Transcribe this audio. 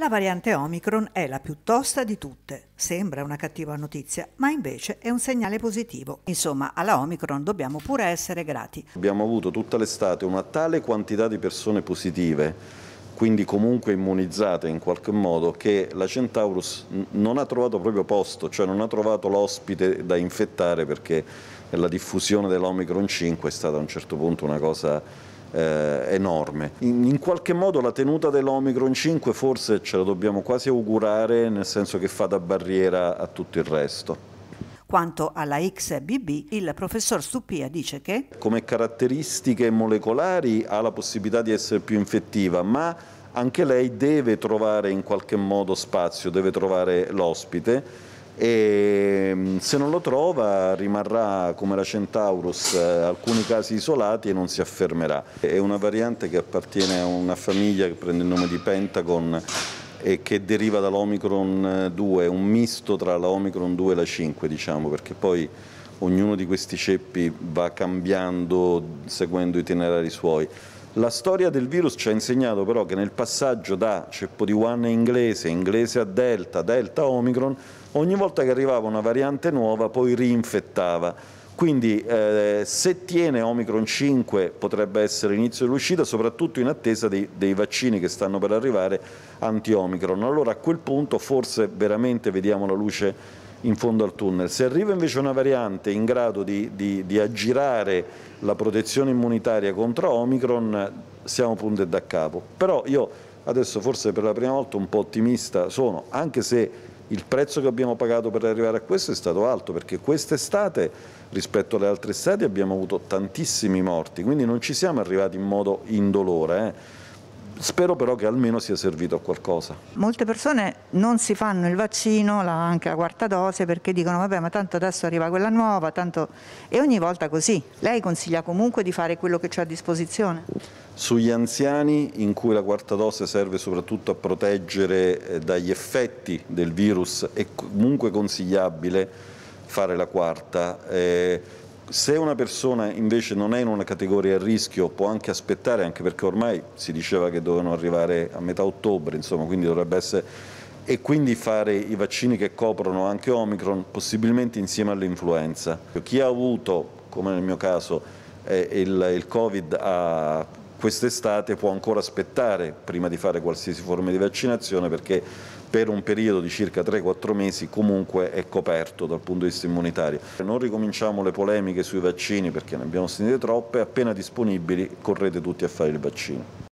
La variante Omicron è la più tosta di tutte. Sembra una cattiva notizia, ma invece è un segnale positivo. Insomma, alla Omicron dobbiamo pure essere grati. Abbiamo avuto tutta l'estate una tale quantità di persone positive, quindi comunque immunizzate in qualche modo, che la Centaurus non ha trovato proprio posto, cioè non ha trovato l'ospite da infettare perché la diffusione dell'Omicron 5 è stata a un certo punto una cosa eh, enorme. In, in, qualche modo la tenuta dell'Omicron 5 forse ce la dobbiamo quasi augurare, nel senso che fa da barriera a tutto il resto. Quanto alla XBB, il professor Stupia dice che come caratteristiche molecolari ha la possibilità di essere più infettiva, ma anche lei deve trovare in qualche modo spazio, deve trovare l'ospite e mm, se non lo trova rimarrà come la Centaurus eh, alcuni casi isolati e non si affermerà. È una variante che appartiene a una famiglia che prende il nome di Pentagon e che deriva dall'Omicron 2, eh, un misto tra la Omicron 2 e la 5 diciamo, perché poi ognuno di questi ceppi va cambiando seguendo itinerari suoi. La storia del virus ci ha insegnato però che nel passaggio da ceppo di Wuhan inglese, inglese a Delta, Delta a Omicron, ogni volta che arrivava una variante nuova poi rinfettava. Quindi eh, se tiene Omicron 5 potrebbe essere l'inizio dell'uscita, soprattutto in attesa dei, dei vaccini che stanno per arrivare anti-Omicron. Allora a quel punto forse veramente vediamo la luce in fondo al tunnel. Se arriva invece una variante in grado di, di, di aggirare la protezione immunitaria contro Omicron, siamo punte da capo. Però io adesso forse per la prima volta un po' ottimista sono, anche se il prezzo che abbiamo pagato per arrivare a questo è stato alto, perché quest'estate rispetto alle altre estati abbiamo avuto tantissimi morti, quindi non ci siamo arrivati in modo indolore. Eh. Spero però che almeno sia servito a qualcosa. Molte persone non si fanno il vaccino, la, anche la quarta dose, perché dicono vabbè ma tanto adesso arriva quella nuova, tanto... e ogni volta così. Lei consiglia comunque di fare quello che c'è a disposizione? Sugli anziani in cui la quarta dose serve soprattutto a proteggere eh, dagli effetti del virus è comunque consigliabile fare la quarta. Eh, se una persona invece non è in una categoria a rischio può anche aspettare, anche perché ormai si diceva che dovevano arrivare a metà ottobre, insomma, quindi dovrebbe essere e quindi fare i vaccini che coprono anche Omicron, possibilmente insieme all'influenza. Chi ha avuto, come nel mio caso, eh, il, il Covid ha quest'estate può ancora aspettare prima di fare qualsiasi forma di vaccinazione perché per un periodo di circa 3-4 mesi comunque è coperto dal punto di vista immunitario. Non ricominciamo le polemiche sui vaccini perché ne abbiamo sentite troppe, appena disponibili correte tutti a fare il vaccino.